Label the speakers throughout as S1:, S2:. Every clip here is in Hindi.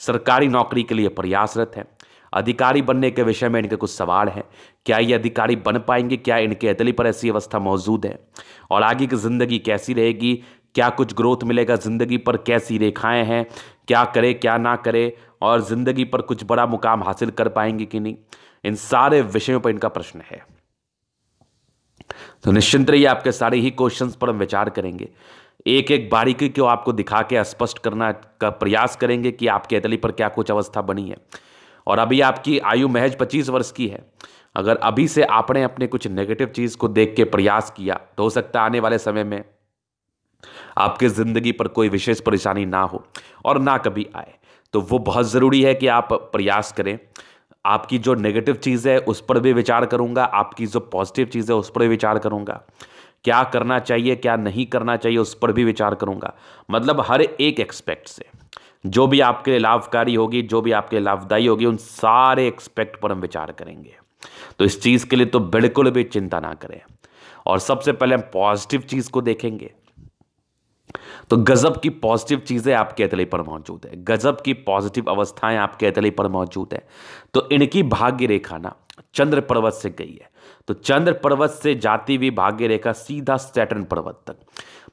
S1: सरकारी नौकरी के लिए प्रयासरत हैं अधिकारी बनने के विषय में इनके कुछ सवाल हैं क्या ये अधिकारी बन पाएंगे क्या इनके अतली पर ऐसी अवस्था मौजूद है और आगे की ज़िंदगी कैसी रहेगी क्या कुछ ग्रोथ मिलेगा ज़िंदगी पर कैसी रेखाएं हैं क्या करे क्या ना करे और ज़िंदगी पर कुछ बड़ा मुकाम हासिल कर पाएंगे कि नहीं इन सारे विषयों पर इनका प्रश्न है तो निश्चिंत रहिए आपके सारे ही क्वेश्चंस पर हम विचार करेंगे एक एक बारीकी को आपको दिखा के स्पष्ट करना का प्रयास करेंगे कि आपके अतली पर क्या कुछ अवस्था बनी है और अभी आपकी आयु महज 25 वर्ष की है अगर अभी से आपने अपने कुछ नेगेटिव चीज़ को देख के प्रयास किया तो हो सकता है आने वाले समय में आपके ज़िंदगी पर कोई विशेष परेशानी ना हो और ना कभी आए तो वो बहुत ज़रूरी है कि आप प्रयास करें आपकी जो नेगेटिव चीज़ है उस पर भी विचार करूँगा आपकी जो पॉजिटिव चीज़ है उस पर भी विचार करूँगा क्या करना चाहिए क्या नहीं करना चाहिए उस पर भी विचार करूंगा मतलब हर एक एक्सपेक्ट से जो भी आपके लिए लाभकारी होगी जो भी आपके लिए लाभदायी होगी उन सारे एक्सपेक्ट पर हम विचार करेंगे तो इस चीज़ के लिए तो बिल्कुल भी चिंता ना करें और सबसे पहले हम पॉजिटिव चीज़ को देखेंगे तो गजब की पॉजिटिव चीज़ें आपके अतली पर मौजूद है गजब की पॉजिटिव अवस्थाएं आपके अतली पर मौजूद है तो इनकी भाग्य रेखा ना चंद्र पर्वत से गई है तो चंद्र पर्वत से जाती हुई भाग्य रेखा सीधा सैटर्न पर्वत तक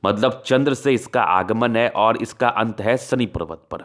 S1: मतलब चंद्र से इसका आगमन है और इसका अंत है शनि पर्वत पर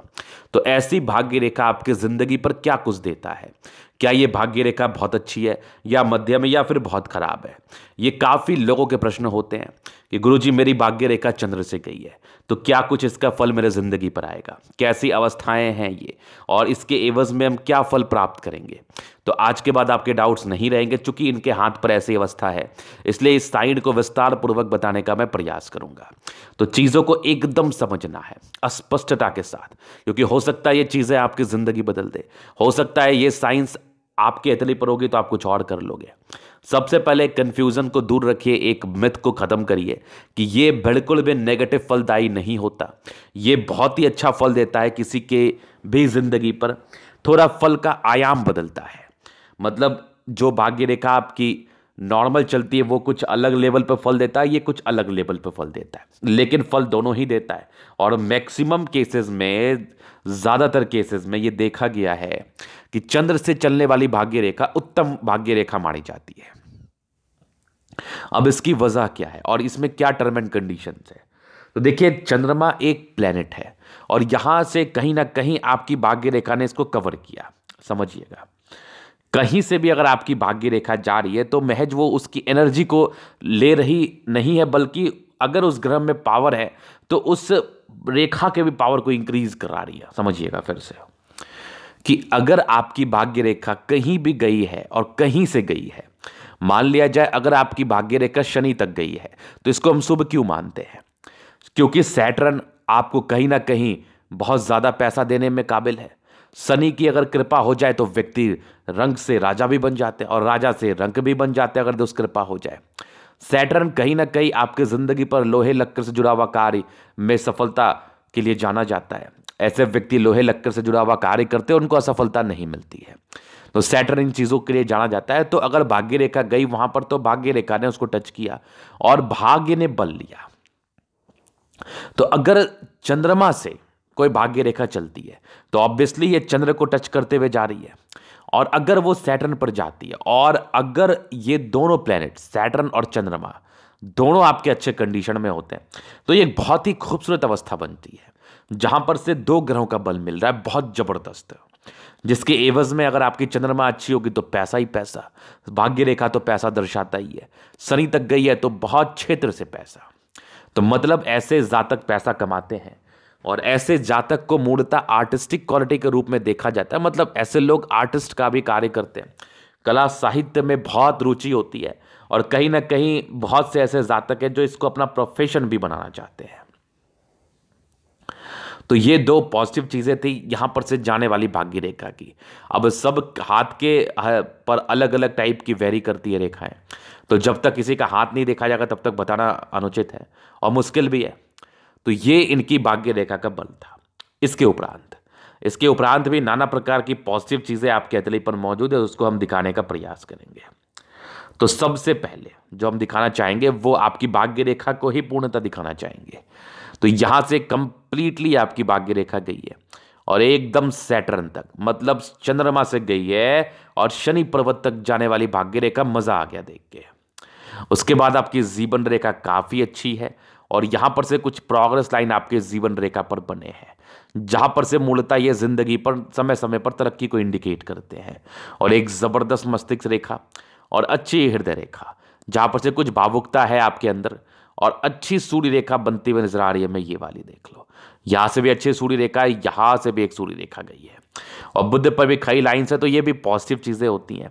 S1: तो ऐसी भाग्य रेखा आपकी ज़िंदगी पर क्या कुछ देता है क्या ये भाग्य रेखा बहुत अच्छी है या मध्यम है या फिर बहुत ख़राब है ये काफ़ी लोगों के प्रश्न होते हैं कि गुरुजी मेरी भाग्य रेखा चंद्र से गई है तो क्या कुछ इसका फल मेरे ज़िंदगी पर आएगा कैसी अवस्थाएं हैं ये और इसके एवज में हम क्या फल प्राप्त करेंगे तो आज के बाद आपके डाउट्स नहीं रहेंगे चूंकि इनके हाथ पर ऐसी अवस्था है इसलिए इस साइड को विस्तार पूर्वक बताने का मैं प्रयास करूंगा तो चीज़ों को एकदम समझना है अस्पष्टता के साथ क्योंकि हो सकता है ये चीज़ें आपकी ज़िंदगी बदल दे हो सकता है ये साइंस आपके इतनी पर होगी तो आप कुछ और कर लोगे सबसे पहले कंफ्यूजन को दूर रखिए एक मिथ को ख़त्म करिए कि ये बिल्कुल भी नेगेटिव फलदायी नहीं होता ये बहुत ही अच्छा फल देता है किसी के भी ज़िंदगी पर थोड़ा फल का आयाम बदलता है मतलब जो भाग्य रेखा आपकी नॉर्मल चलती है वो कुछ अलग लेवल पर फल देता है ये कुछ अलग लेवल पर फल देता है लेकिन फल दोनों ही देता है और मैक्सिमम केसेस में ज़्यादातर केसेस में ये देखा गया है कि चंद्र से चलने वाली भाग्य रेखा उत्तम भाग्य रेखा मानी जाती है अब इसकी वजह क्या है और इसमें क्या टर्म एंड कंडीशन है तो देखिए चंद्रमा एक प्लेनेट है और यहां से कहीं ना कहीं आपकी भाग्य रेखा ने इसको कवर किया समझिएगा कहीं से भी अगर आपकी भाग्य रेखा जा रही है तो महज वो उसकी एनर्जी को ले रही नहीं है बल्कि अगर उस ग्रह में पावर है तो उस रेखा के भी पावर को इंक्रीज करा रही है समझिएगा फिर से कि अगर आपकी भाग्य रेखा कहीं भी गई है और कहीं से गई है मान लिया जाए अगर आपकी भाग्य रेखा शनि तक गई है तो इसको हम शुभ क्यों मानते हैं क्योंकि सैटर्न आपको कहीं ना कहीं बहुत ज़्यादा पैसा देने में काबिल है शनि की अगर कृपा हो जाए तो व्यक्ति रंग से राजा भी बन जाते हैं और राजा से रंग भी बन जाते हैं अगर कृपा हो जाए सैटर्न कहीं ना कहीं आपकी ज़िंदगी पर लोहे लक्कर से जुड़ा हुआ कार्य में सफलता के लिए जाना जाता है ऐसे व्यक्ति लोहे लक्कर से जुड़ा हुआ कार्य करते हैं उनको असफलता नहीं मिलती है तो सैटर्न इन चीज़ों के लिए जाना जाता है तो अगर भाग्य रेखा गई वहां पर तो भाग्य रेखा ने उसको टच किया और भाग्य ने बल लिया तो अगर चंद्रमा से कोई भाग्य रेखा चलती है तो ऑब्वियसली ये चंद्र को टच करते हुए जा रही है और अगर वो सैटर्न पर जाती है और अगर ये दोनों प्लैनेट सैटर्न और चंद्रमा दोनों आपके अच्छे कंडीशन में होते हैं तो ये एक बहुत ही खूबसूरत अवस्था बनती है जहां पर से दो ग्रहों का बल मिल रहा है बहुत ज़बरदस्त जिसके एवज में अगर आपकी चंद्रमा अच्छी होगी तो पैसा ही पैसा भाग्य रेखा तो पैसा दर्शाता ही है शनि तक गई है तो बहुत क्षेत्र से पैसा तो मतलब ऐसे जातक पैसा कमाते हैं और ऐसे जातक को मूर्ता आर्टिस्टिक क्वालिटी के रूप में देखा जाता है मतलब ऐसे लोग आर्टिस्ट का भी कार्य करते हैं कला साहित्य में बहुत रुचि होती है और कहीं ना कहीं बहुत से ऐसे जातक हैं जो इसको अपना प्रोफेशन भी बनाना चाहते हैं तो ये दो पॉजिटिव चीज़ें थी यहाँ पर से जाने वाली भाग्य रेखा की अब सब हाथ के पर अलग अलग टाइप की वेरी करती है रेखाएं तो जब तक किसी का हाथ नहीं देखा जाएगा तब तक बताना अनुचित है और मुश्किल भी है तो ये इनकी भाग्य रेखा का बल था इसके उपरांत इसके उपरांत भी नाना प्रकार की पॉजिटिव चीज़ें आपके अतली पर मौजूद है उसको हम दिखाने का प्रयास करेंगे तो सबसे पहले जो हम दिखाना चाहेंगे वो आपकी भाग्य रेखा को ही पूर्णता दिखाना चाहेंगे तो यहां से कंप्लीटली आपकी भाग्य रेखा गई है और एकदम सैटर्न तक मतलब चंद्रमा से गई है और शनि पर्वत तक जाने वाली भाग्य रेखा मजा आ गया देख के उसके बाद आपकी जीवन रेखा काफ़ी अच्छी है और यहां पर से कुछ प्रोग्रेस लाइन आपके जीवन रेखा पर बने हैं जहां पर से मूलतः ये ज़िंदगी पर समय समय पर तरक्की को इंडिकेट करते हैं और एक ज़बरदस्त मस्तिष्क रेखा और अच्छी हृदय रेखा जहां पर से कुछ भावुकता है आपके अंदर और अच्छी सूर्य रेखा बनती हुई नजर आ रही है मैं ये वाली देख लो यहाँ से भी अच्छी सूर्य रेखा है यहाँ से भी एक सूर्य रेखा गई है और बुद्ध पर भी खड़ी लाइन है तो ये भी पॉजिटिव चीज़ें होती हैं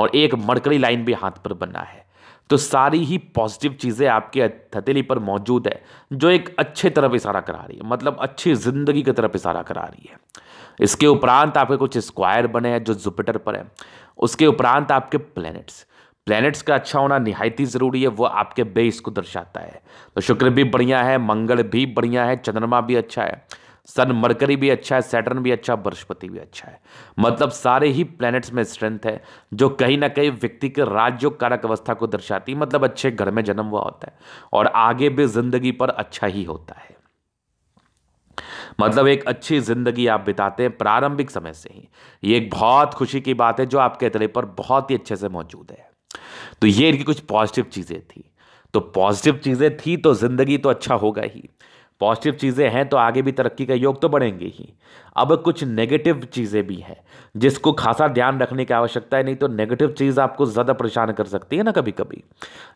S1: और एक मड़कड़ी लाइन भी हाथ पर बना है तो सारी ही पॉजिटिव चीज़ें आपके हथेली पर मौजूद है जो एक अच्छे तरफ इशारा करा रही है मतलब अच्छी ज़िंदगी की तरफ इशारा करा रही है इसके उपरांत आपके कुछ स्क्वायर बने हैं जो जुपिटर पर है उसके उपरांत आपके प्लैनेट्स प्लैनेट्स का अच्छा होना ही ज़रूरी है वो आपके बेस को दर्शाता है तो शुक्र भी बढ़िया है मंगल भी बढ़िया है चंद्रमा भी अच्छा है सन मरकरी भी अच्छा है सैटर्न भी अच्छा बृहस्पति भी अच्छा है मतलब सारे ही प्लैनेट्स में स्ट्रेंथ है जो कहीं ना कहीं व्यक्ति के राज्य कारक अवस्था को दर्शाती है मतलब अच्छे घर में जन्म हुआ होता है और आगे भी जिंदगी पर अच्छा ही होता है मतलब एक अच्छी ज़िंदगी आप बिताते हैं प्रारंभिक समय से ही ये एक बहुत खुशी की बात है जो आपके तले पर बहुत ही अच्छे से मौजूद है तो ये इनकी कुछ पॉजिटिव चीज़ें थी तो पॉजिटिव चीज़ें थी तो ज़िंदगी तो अच्छा होगा ही पॉजिटिव चीज़ें हैं तो आगे भी तरक्की का योग तो बढ़ेंगे ही अब कुछ नेगेटिव चीज़ें भी हैं जिसको खासा ध्यान रखने की आवश्यकता है नहीं तो नेगेटिव चीज़ आपको ज़्यादा परेशान कर सकती है ना कभी कभी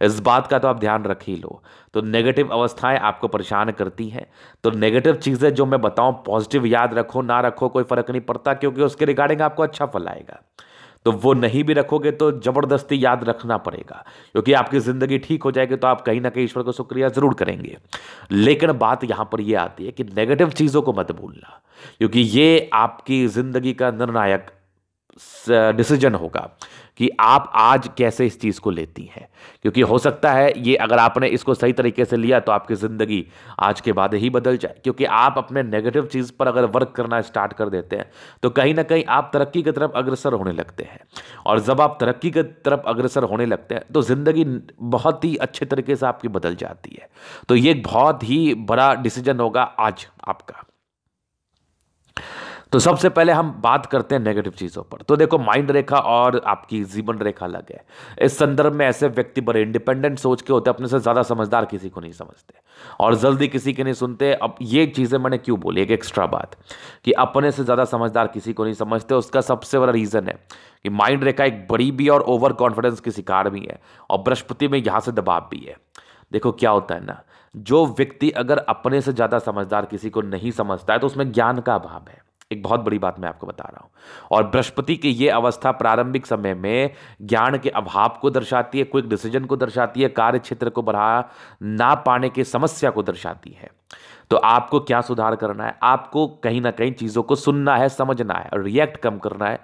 S1: इस बात का तो आप ध्यान रख ही लो तो नेगेटिव अवस्थाएं आपको परेशान करती हैं तो नेगेटिव चीज़ें जो मैं बताऊँ पॉजिटिव याद रखो ना रखो कोई फ़र्क नहीं पड़ता क्योंकि उसके रिगार्डिंग आपको अच्छा फल आएगा तो वो नहीं भी रखोगे तो ज़बरदस्ती याद रखना पड़ेगा क्योंकि आपकी ज़िंदगी ठीक हो जाएगी तो आप कहीं ना कहीं ईश्वर का शुक्रिया ज़रूर करेंगे लेकिन बात यहाँ पर यह आती है कि नेगेटिव चीज़ों को मत भूलना क्योंकि ये आपकी ज़िंदगी का निर्णायक डिसीजन होगा कि आप आज कैसे इस चीज़ को लेती हैं क्योंकि हो सकता है ये अगर आपने इसको सही तरीके से लिया तो आपकी ज़िंदगी आज के बाद ही बदल जाए क्योंकि आप अपने नेगेटिव चीज़ पर अगर वर्क करना स्टार्ट कर देते हैं तो कहीं ना कहीं आप तरक्की की तरफ अग्रसर होने लगते हैं और जब आप तरक्की की तरफ अग्रसर होने लगते हैं तो ज़िंदगी बहुत ही अच्छे तरीके से आपकी बदल जाती है तो ये बहुत ही बड़ा डिसीजन होगा आज आपका तो सबसे पहले हम बात करते हैं नेगेटिव चीज़ों पर तो देखो माइंड रेखा और आपकी जीवन रेखा अलग है इस संदर्भ में ऐसे व्यक्ति बड़े इंडिपेंडेंट सोच के होते अपने से ज़्यादा समझदार किसी को नहीं समझते और जल्दी किसी के नहीं सुनते अब ये चीज़ें मैंने क्यों बोली एक एक्स्ट्रा बात कि अपने से ज़्यादा समझदार किसी को नहीं समझते उसका सबसे बड़ा रीज़न है कि माइंड रेखा एक बड़ी भी और ओवर कॉन्फिडेंस की शिकार भी है और बृहस्पति में यहाँ से दबाव भी है देखो क्या होता है ना जो व्यक्ति अगर अपने से ज़्यादा समझदार किसी को नहीं समझता है तो उसमें ज्ञान का अभाव है एक बहुत बड़ी बात मैं आपको बता रहा हूं और बृहस्पति की यह अवस्था प्रारंभिक समय में ज्ञान के अभाव को दर्शाती है क्विक डिसीजन को दर्शाती है कार्य क्षेत्र को बढ़ा ना पाने की समस्या को दर्शाती है तो आपको क्या सुधार करना है आपको कहीं ना कहीं चीज़ों को सुनना है समझना है रिएक्ट कम करना है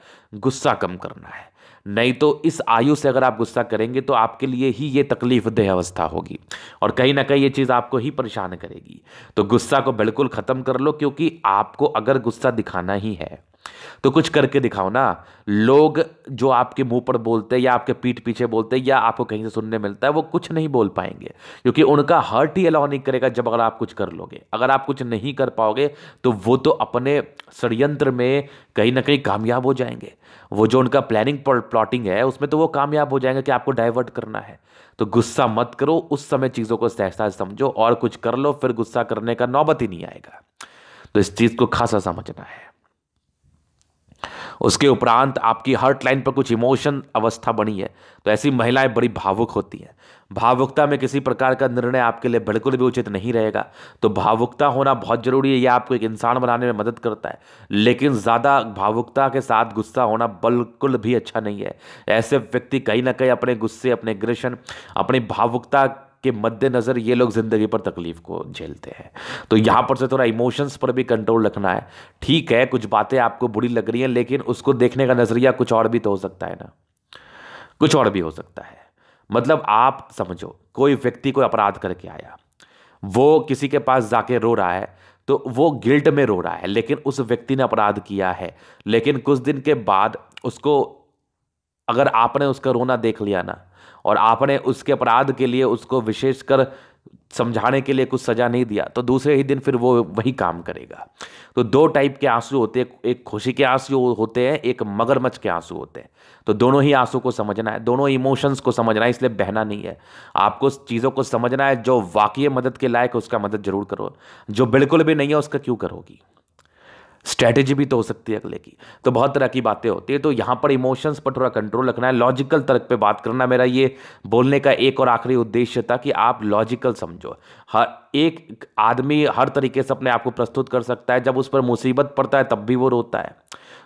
S1: गुस्सा कम करना है नहीं तो इस आयु से अगर आप गुस्सा करेंगे तो आपके लिए ही ये तकलीफ देह अवस्था होगी और कहीं ना कहीं ये चीज़ आपको ही परेशान करेगी तो गुस्सा को बिल्कुल ख़त्म कर लो क्योंकि आपको अगर गुस्सा दिखाना ही है तो कुछ करके दिखाओ ना लोग जो आपके मुंह पर बोलते हैं या आपके पीठ पीछे बोलते हैं या आपको कहीं से सुनने मिलता है वो कुछ नहीं बोल पाएंगे क्योंकि उनका हर्ट ही अलाउ नहीं करेगा जब अगर आप कुछ कर लोगे अगर आप कुछ नहीं कर पाओगे तो वो तो अपने षडयंत्र में कहीं ना कहीं कामयाब हो जाएंगे वो जो उनका प्लानिंग प्लॉटिंग है उसमें तो वो कामयाब हो जाएंगे कि आपको डाइवर्ट करना है तो गुस्सा मत करो उस समय चीज़ों को सहसा समझो और कुछ कर लो फिर गुस्सा करने का नौबत ही नहीं आएगा तो इस चीज़ को खासा समझना है उसके उपरांत आपकी हर्ट लाइन पर कुछ इमोशन अवस्था बनी है तो ऐसी महिलाएं बड़ी भावुक होती हैं भावुकता में किसी प्रकार का निर्णय आपके लिए बिल्कुल भी उचित नहीं रहेगा तो भावुकता होना बहुत ज़रूरी है यह आपको एक इंसान बनाने में मदद करता है लेकिन ज़्यादा भावुकता के साथ गुस्सा होना बिल्कुल भी अच्छा नहीं है ऐसे व्यक्ति कहीं ना कहीं अपने गुस्से अपने ग्रेशन अपनी भावुकता के मद्देनज़र ये लोग ज़िंदगी पर तकलीफ को झेलते हैं तो यहां पर से थोड़ा इमोशंस पर भी कंट्रोल रखना है ठीक है कुछ बातें आपको बुरी लग रही हैं लेकिन उसको देखने का नज़रिया कुछ और भी तो हो सकता है ना कुछ और भी हो सकता है मतलब आप समझो कोई व्यक्ति कोई अपराध करके आया वो किसी के पास जाके रो रहा है तो वो गिल्ट में रो रहा है लेकिन उस व्यक्ति ने अपराध किया है लेकिन कुछ दिन के बाद उसको अगर आपने उसका रोना देख लिया ना और आपने उसके अपराध के लिए उसको विशेषकर समझाने के लिए कुछ सजा नहीं दिया तो दूसरे ही दिन फिर वो वही काम करेगा तो दो टाइप के आंसू होते हैं एक खुशी के आंसू होते हैं एक मगरमच्छ के आंसू होते हैं तो दोनों ही आंसू को समझना है दोनों इमोशंस को समझना है इसलिए बहना नहीं है आपको चीज़ों को समझना है जो वाकई मदद के लायक उसका मदद जरूर करो जो बिल्कुल भी नहीं है उसका क्यों करोगी स्ट्रैटेजी भी तो हो सकती है अगले की तो बहुत तरह की बातें होती है तो यहाँ पर इमोशंस पर थोड़ा कंट्रोल रखना है लॉजिकल तर्क पे बात करना मेरा ये बोलने का एक और आखिरी उद्देश्य था कि आप लॉजिकल समझो हर एक आदमी हर तरीके से अपने आप को प्रस्तुत कर सकता है जब उस पर मुसीबत पड़ता है तब भी वो रोता है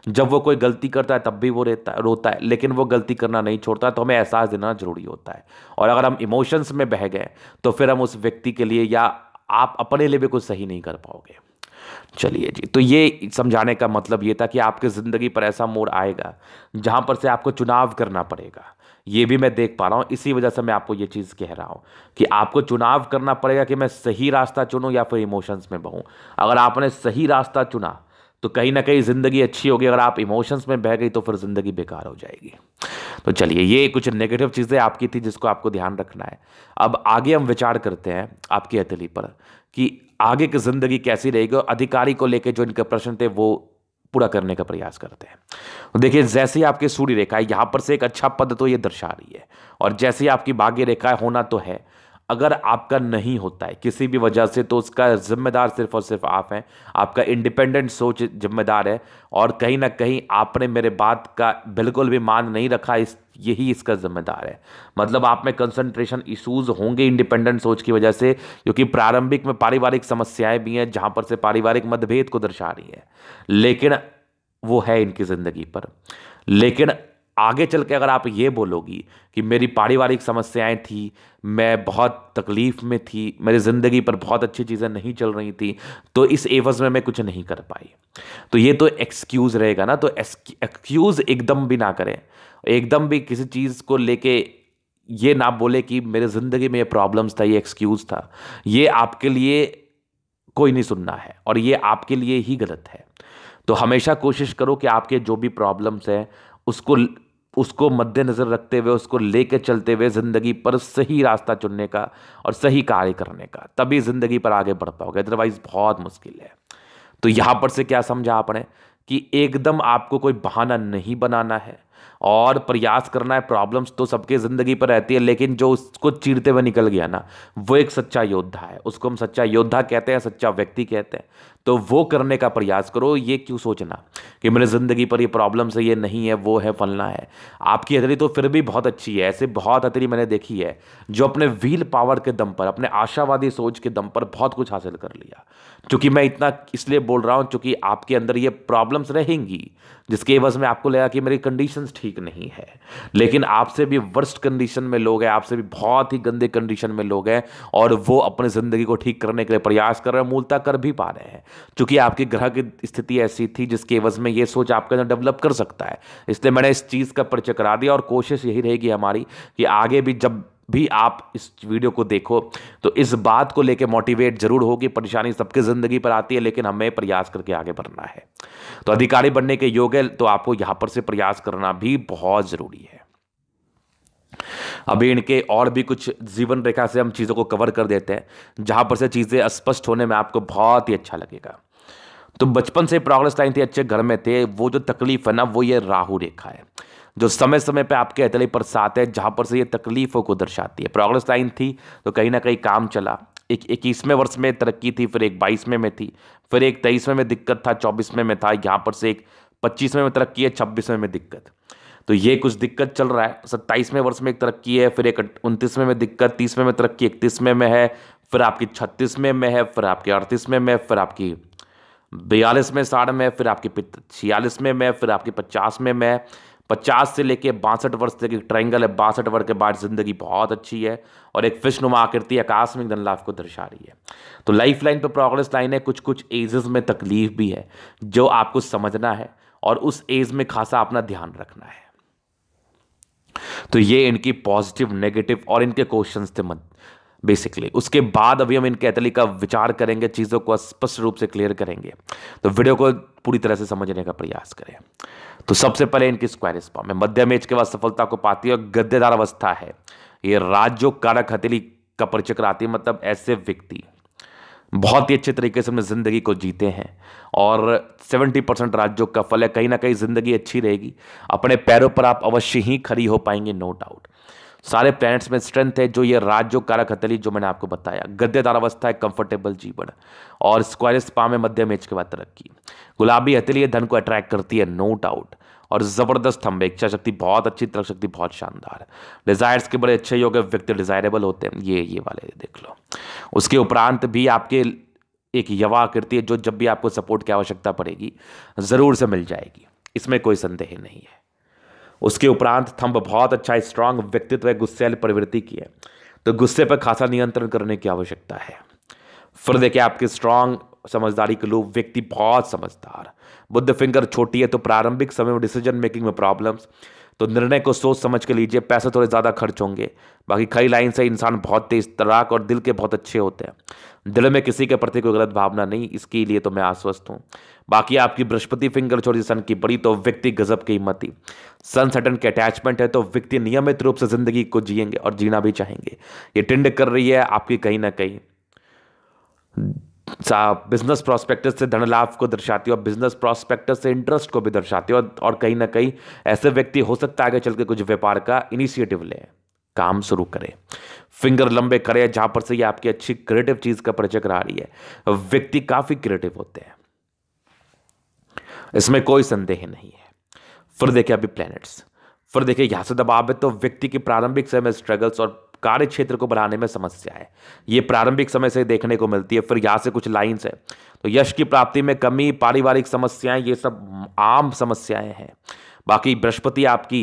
S1: जब वो कोई गलती करता है तब भी वो रहता रोता है लेकिन वो गलती करना नहीं छोड़ता तो हमें एहसास देना ज़रूरी होता है और अगर हम इमोशंस में बह गए तो फिर हम उस व्यक्ति के लिए या आप अपने लिए भी कुछ सही नहीं कर पाओगे चलिए जी तो ये समझाने का मतलब ये था कि आपकी ज़िंदगी पर ऐसा मोड़ आएगा जहाँ पर से आपको चुनाव करना पड़ेगा ये भी मैं देख पा रहा हूँ इसी वजह से मैं आपको ये चीज़ कह रहा हूँ कि आपको चुनाव करना पड़ेगा कि मैं सही रास्ता चुनूँ या फिर इमोशंस में बहूँ अगर आपने सही रास्ता चुना तो कहीं ना कहीं ज़िंदगी अच्छी होगी अगर आप इमोशंस में बह गई तो फिर ज़िंदगी बेकार हो जाएगी तो चलिए ये कुछ नेगेटिव चीज़ें आपकी थी जिसको आपको ध्यान रखना है अब आगे हम विचार करते हैं आपकी अतली पर कि आगे की ज़िंदगी कैसी रहेगी और अधिकारी को लेकर जो इनके प्रश्न थे वो पूरा करने का प्रयास करते हैं तो देखिए जैसे ही आपकी सूर्य रेखा है यहां पर से एक अच्छा पद तो ये दर्शा रही है और जैसे ही आपकी भाग्य रेखा है होना तो है अगर आपका नहीं होता है किसी भी वजह से तो उसका जिम्मेदार सिर्फ और सिर्फ आप हैं आपका इंडिपेंडेंट सोच जिम्मेदार है और कहीं ना कहीं आपने मेरे बात का बिल्कुल भी मान नहीं रखा इस यही इसका जिम्मेदार है मतलब आप में कंसंट्रेशन इश्यूज होंगे इंडिपेंडेंट सोच की वजह से क्योंकि प्रारंभिक में पारिवारिक समस्याएं भी हैं जहां पर से पारिवारिक मतभेद को दर्शा रही है लेकिन वो है इनकी ज़िंदगी पर लेकिन आगे चल के अगर आप ये बोलोगी कि मेरी पारिवारिक समस्याएं थी मैं बहुत तकलीफ़ में थी मेरी ज़िंदगी पर बहुत अच्छी चीज़ें नहीं चल रही थी तो इस एवज़ में मैं कुछ नहीं कर पाई तो ये तो एक्सक्यूज़ रहेगा ना तो एक्सक्यूज़ एकदम भी ना करें एकदम भी किसी चीज़ को लेके ये ना बोले कि मेरे ज़िंदगी में ये प्रॉब्लम्स था ये एक्सक्यूज़ था ये आपके लिए कोई नहीं सुनना है और ये आपके लिए ही गलत है तो हमेशा कोशिश करो कि आपके जो भी प्रॉब्लम्स हैं उसको उसको मद्देनज़र रखते हुए उसको लेके चलते हुए ज़िंदगी पर सही रास्ता चुनने का और सही कार्य करने का तभी ज़िंदगी पर आगे बढ़ पाओगे अदरवाइज़ बहुत मुश्किल है तो यहाँ पर से क्या समझा आपने कि एकदम आपको कोई बहाना नहीं बनाना है और प्रयास करना है प्रॉब्लम्स तो सबके ज़िंदगी पर रहती है लेकिन जो उसको चीरते हुए निकल गया ना वो एक सच्चा योद्धा है उसको हम सच्चा योद्धा कहते हैं सच्चा व्यक्ति कहते हैं तो वो करने का प्रयास करो ये क्यों सोचना कि मेरे ज़िंदगी पर ये प्रॉब्लम से ये नहीं है वो है फलना है आपकी हथेली तो फिर भी बहुत अच्छी है ऐसे बहुत हथेली मैंने देखी है जो अपने व्हील पावर के दम पर अपने आशावादी सोच के दम पर बहुत कुछ हासिल कर लिया क्योंकि मैं इतना इसलिए बोल रहा हूँ चूँकि आपके अंदर ये प्रॉब्लम्स रहेंगी जिसके एवज में आपको लगा कि मेरी कंडीशंस ठीक नहीं है लेकिन आपसे भी वर्स्ट कंडीशन में लोग हैं आपसे भी बहुत ही गंदे कंडीशन में लोग हैं और वो अपनी ज़िंदगी को ठीक करने के लिए प्रयास कर रहे हैं मूलता कर भी पा रहे हैं चूंकि आपके ग्रह की स्थिति ऐसी थी जिसके एवज में ये सोच आपके अंदर डेवलप कर सकता है इसलिए मैंने इस चीज़ का परिचय करा दिया और कोशिश यही रहेगी हमारी कि आगे भी जब भी आप इस वीडियो को देखो तो इस बात को लेके मोटिवेट जरूर होगी परेशानी सबके ज़िंदगी पर आती है लेकिन हमें प्रयास करके आगे बढ़ना है तो अधिकारी बनने के योग है तो आपको यहाँ पर से प्रयास करना भी बहुत ज़रूरी है अभी इनके और भी कुछ जीवन रेखा से हम चीज़ों को कवर कर देते हैं जहाँ पर से चीज़ें स्पष्ट होने में आपको बहुत ही अच्छा लगेगा तो बचपन से प्रोग्रेस लाइन थी अच्छे घर में थे वो जो तकलीफ है ना वो ये राहु रेखा है जो समय समय पे आपके अतले पर साथ है जहाँ पर से ये तकलीफ़ों को दर्शाती है प्रोग्रेस लाइन थी तो कहीं ना कहीं काम चला एक इक्कीसवें वर्ष में तरक्की थी फिर एक बाईसवें में थी फिर एक तेईसवें में दिक्कत था चौबीसवें में था यहाँ पर से एक पच्चीसवें में तरक्की है छब्बीसवें में दिक्कत तो ये कुछ दिक्कत चल रहा है सत्ताईसवें वर्ष में एक तरक्की है फिर एक उनतीसवें में दिक्कत तीसवें में तरक्की इकतीसवें में है फिर आपकी छत्तीसवें में है फिर आपकी अड़तीसवें में फिर आपकी बयालीस में साठ में फिर आपकी छियालीस में में फिर आपकी पचास में में पचास से लेके बासठ वर्ष तक एक ट्रायंगल है बासठ वर्ष के बाद ज़िंदगी बहुत अच्छी है और एक फिश नुमा आकृति धन धनलाभ को दर्शा रही है तो लाइफ लाइन पर प्रोग्रेस लाइन है कुछ कुछ एजेस में तकलीफ भी है जो आपको समझना है और उस एज में खासा अपना ध्यान रखना है तो ये इनकी पॉजिटिव नेगेटिव और इनके क्वेश्चंस थे मत बेसिकली उसके बाद अभी हम इन कैथली का विचार करेंगे चीज़ों को स्पष्ट रूप से क्लियर करेंगे तो वीडियो को पूरी तरह से समझने का प्रयास करें तो सबसे पहले इनकी स्क्वायरिस फॉर्म में मध्यम एज के बाद सफलता को पाती है और गद्देदार अवस्था है ये राज्यों कारक हथेली का परिचय कराती है मतलब ऐसे व्यक्ति बहुत ही अच्छे तरीके से अपनी ज़िंदगी को जीते हैं और 70 परसेंट राज्यों का फल है कहीं ना कहीं ज़िंदगी अच्छी रहेगी अपने पैरों पर आप अवश्य ही खड़ी हो पाएंगे नो डाउट सारे प्लैनेट्स में स्ट्रेंथ है जो ये राज्यों कारक हथेली जो मैंने आपको बताया गद्देदार अवस्था है कंफर्टेबल जीवन और स्क्वायर पा में मध्यम एज के बाद तरक्की गुलाबी हथेली धन को अट्रैक्ट करती है नो डाउट और ज़बरदस्त थम्बे इच्छा शक्ति बहुत अच्छी तरह शक्ति बहुत शानदार है डिज़ायर्स के बड़े अच्छे योग व्यक्ति डिज़ायरेबल होते हैं ये ये वाले देख लो उसके उपरांत भी आपके एक यवा आकृति है जो जब भी आपको सपोर्ट की आवश्यकता पड़ेगी ज़रूर से मिल जाएगी इसमें कोई संदेह नहीं है उसके उपरांत थंब बहुत अच्छा स्ट्रांग व्यक्तित्व है गुस्से वाली प्रवृत्ति की है तो गुस्से पर खासा नियंत्रण करने की आवश्यकता है फिर देखिए आपके स्ट्रांग समझदारी के लोग व्यक्ति बहुत समझदार बुद्ध फिंगर छोटी है तो प्रारंभिक समय में डिसीजन मेकिंग में प्रॉब्लम्स तो निर्णय को सोच समझ के लीजिए पैसे थोड़े ज़्यादा खर्च होंगे बाकी खड़ी लाइन से इंसान बहुत तेज तराक और दिल के बहुत अच्छे होते हैं दिल में किसी के प्रति कोई गलत भावना नहीं इसके लिए तो मैं आश्वस्त हूँ बाकी आपकी बृहस्पति फिंगर छोड़ी सन की बड़ी तो व्यक्ति गजब की हिम्मती सन सटन के अटैचमेंट है तो व्यक्ति नियमित रूप से ज़िंदगी को जियेंगे और जीना भी चाहेंगे ये टिंड कर रही है आपकी कहीं ना कहीं बिजनेस प्रॉस्पेक्टस से धन लाभ को दर्शाती है और बिजनेस प्रॉस्पेक्टस से इंटरेस्ट को भी दर्शाती है और, और कहीं ना कहीं ऐसे व्यक्ति हो सकता है आगे चल के कुछ व्यापार का इनिशिएटिव ले काम शुरू करें फिंगर लंबे करें जहां पर से ये आपकी अच्छी क्रिएटिव चीज़ का परिचय करा रही है व्यक्ति काफ़ी क्रिएटिव होते हैं इसमें कोई संदेह नहीं है फिर देखिए अभी प्लैनेट्स फिर देखिए यहां से दबाव है तो व्यक्ति की प्रारंभिक समय स्ट्रगल्स और कार्य क्षेत्र को बढ़ाने में समस्या है ये प्रारंभिक समय से देखने को मिलती है फिर यहाँ से कुछ लाइन्स है तो यश की प्राप्ति में कमी पारिवारिक समस्याएं ये सब आम समस्याएं हैं बाकी बृहस्पति आपकी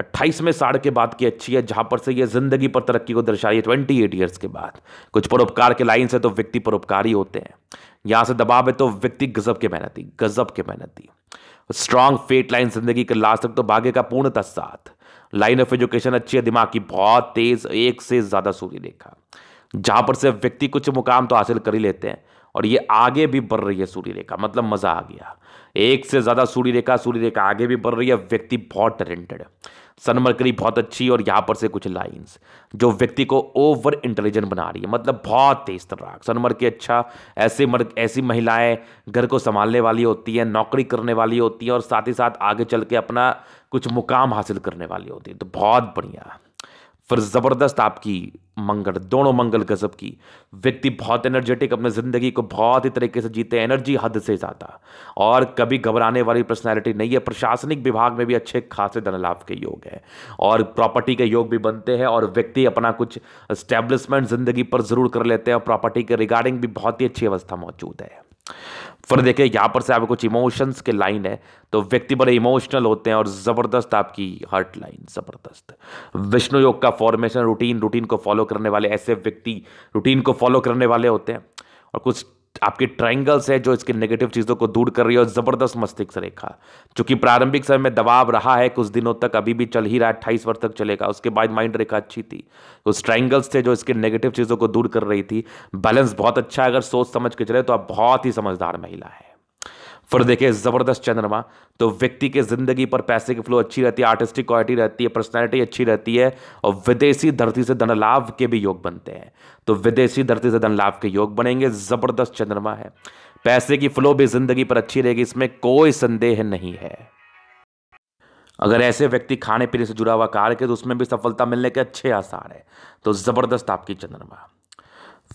S1: अट्ठाईसवें साढ़ के बाद की अच्छी है जहाँ पर से ये ज़िंदगी पर तरक्की को दर्शाई है ट्वेंटी एट ईयर्स के बाद कुछ परोपकार के लाइन से तो व्यक्ति परोपकारी होते हैं यहाँ से दबाव है तो व्यक्ति गजब के मेहनती गजब के मेहनती स्ट्रांग फेट लाइन जिंदगी के ला सकते तो भाग्य का पूर्णतः साथ लाइन ऑफ एजुकेशन अच्छी है दिमाग की बहुत तेज़ एक से ज़्यादा सूर्य रेखा जहां पर से व्यक्ति कुछ मुकाम तो हासिल कर ही लेते हैं और ये आगे भी बढ़ रही है सूर्य रेखा मतलब मज़ा आ गया एक से ज़्यादा सूर्य रेखा सूर्य रेखा आगे भी बढ़ रही है व्यक्ति बहुत टैलेंटेड है सनमरकरी बहुत अच्छी और यहाँ पर से कुछ लाइंस जो व्यक्ति को ओवर इंटेलिजेंट बना रही है मतलब बहुत तेज तर्राक की अच्छा ऐसे मर ऐसी महिलाएं घर को संभालने वाली होती हैं नौकरी करने वाली होती हैं और साथ ही साथ आगे चल के अपना कुछ मुकाम हासिल करने वाली होती है तो बहुत बढ़िया फिर ज़बरदस्त आपकी मंगल दोनों मंगल गजब की व्यक्ति बहुत एनर्जेटिक अपने ज़िंदगी को बहुत ही तरीके से जीते एनर्जी हद से ज़्यादा और कभी घबराने वाली पर्सनैलिटी नहीं है प्रशासनिक विभाग में भी अच्छे खासे धन लाभ के योग हैं और प्रॉपर्टी के योग भी बनते हैं और व्यक्ति अपना कुछ स्टैब्लिशमेंट ज़िंदगी पर ज़रूर कर लेते हैं और प्रॉपर्टी के रिगार्डिंग भी बहुत ही अच्छी अवस्था मौजूद है फिर देखिए यहाँ पर से आपको कुछ इमोशंस के लाइन है तो व्यक्ति बड़े इमोशनल होते हैं और ज़बरदस्त आपकी हर्ट लाइन ज़बरदस्त विष्णु योग का फॉर्मेशन रूटीन रूटीन को फॉलो करने वाले ऐसे व्यक्ति रूटीन को फॉलो करने वाले होते हैं और कुछ आपके ट्रायंगल्स है जो इसके नेगेटिव चीज़ों को दूर कर रही है और ज़बरदस्त मस्तिष्क रेखा चूंकि प्रारंभिक समय में दबाव रहा है कुछ दिनों तक अभी भी चल ही रहा है अट्ठाईस वर्ष तक चलेगा उसके बाद माइंड रेखा अच्छी थी उस ट्राइंगल्स थे जो इसके नेगेटिव चीज़ों को दूर कर रही थी बैलेंस बहुत अच्छा है अगर सोच समझ के चले तो आप बहुत ही समझदार महिला है फिर देखिए ज़बरदस्त चंद्रमा तो व्यक्ति के ज़िंदगी पर पैसे की फ्लो अच्छी रहती है आर्टिस्टिक क्वालिटी रहती है पर्सनैलिटी अच्छी रहती है और विदेशी धरती से धन लाभ के भी योग बनते हैं तो विदेशी धरती से धन लाभ के योग बनेंगे ज़बरदस्त चंद्रमा है पैसे की फ्लो भी ज़िंदगी पर अच्छी रहेगी इसमें कोई संदेह नहीं है अगर ऐसे व्यक्ति खाने पीने से जुड़ा हुआ कार्य के तो उसमें भी सफलता मिलने के अच्छे आसार है तो ज़बरदस्त आपकी चंद्रमा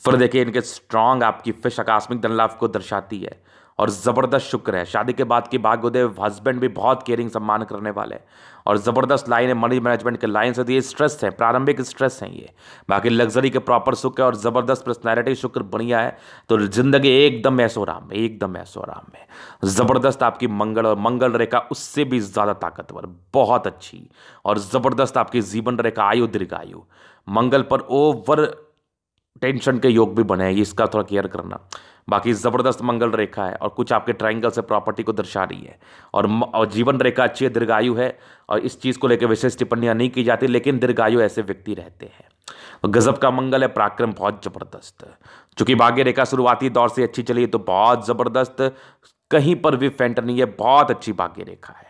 S1: फिर देखिए इनके स्ट्रांग आपकी फिश आकस्मिक धन लाभ को दर्शाती है और ज़बरदस्त शुक्र है शादी के बाद की भाग्योदेव हस्बैंड भी बहुत केयरिंग सम्मान करने वाले हैं और ज़बरदस्त लाइन है मनी मैनेजमेंट के लाइन से तो ये स्ट्रेस है प्रारंभिक स्ट्रेस है ये बाकी लग्जरी के प्रॉपर सुख है और ज़बरदस्त पर्सनैलिटी शुक्र बढ़िया है तो ज़िंदगी एकदम आराम में एकदम आराम
S2: में ज़बरदस्त
S1: आपकी मंगल और मंगल रेखा उससे भी ज़्यादा ताकतवर बहुत अच्छी और ज़बरदस्त आपकी जीवन रेखा आयु दीर्घ आयु मंगल पर ओवर टेंशन के योग भी बने हैं इसका थोड़ा केयर करना बाकी ज़बरदस्त मंगल रेखा है और कुछ आपके ट्रायंगल से प्रॉपर्टी को दर्शा रही है और, और जीवन रेखा अच्छी है दीर्घायु है और इस चीज़ को लेकर विशेष टिप्पणियाँ नहीं की जाती लेकिन दीर्घायु ऐसे व्यक्ति रहते हैं और गज़ब का मंगल है पराक्रम बहुत ज़बरदस्त चूंकि भाग्य रेखा शुरुआती दौर से अच्छी चली तो बहुत ज़बरदस्त कहीं पर भी फेंट नहीं है बहुत अच्छी भाग्य रेखा है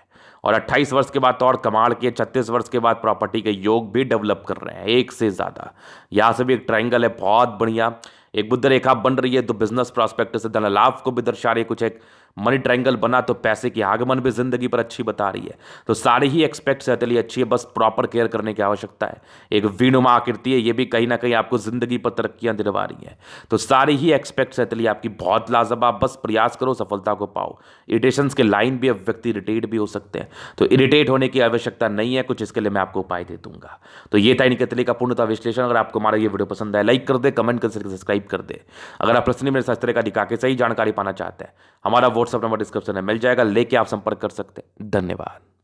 S1: और 28 वर्ष के बाद तो और कमाल के 36 वर्ष के बाद प्रॉपर्टी के योग भी डेवलप कर रहे हैं एक से ज़्यादा यहाँ से भी एक ट्राइंगल है बहुत बढ़िया एक बुद्ध रेखा बन रही है तो बिजनेस प्रॉस्पेक्ट से धन लाभ को भी दर्शा रही है कुछ एक मनी ट्रायंगल बना तो पैसे की आगमन भी ज़िंदगी पर अच्छी बता रही है तो सारी ही एक्सपेक्ट सेहत लिए अच्छी है बस प्रॉपर केयर करने की आवश्यकता है एक वीणुमा आकृति है ये भी कहीं ना कहीं आपको ज़िंदगी पर तरक्कियां दिलवा रही है तो सारी ही एक्सपेक्ट सेहत लिए आपकी बहुत लाजवाब आप बस प्रयास करो सफलता को पाओ इरिटेशन के लाइन भी अब व्यक्ति इरिटेट भी हो सकते हैं तो इरिटेट होने की आवश्यकता नहीं है कुछ इसके लिए मैं आपको उपाय दे दूंगा तो ये था इनके तरीके का पूर्णता विश्लेषण अगर आपको हमारा ये वीडियो पसंद है लाइक कर दे कमेंट कर सब्सक्राइब कर दे अगर आप प्रश्न मेरे शास्त्र का के सही जानकारी पाना चाहते हैं हमारा व्हाट्सअप नंबर डिस्क्रिप्शन में मिल जाएगा लेके आप संपर्क कर सकते हैं धन्यवाद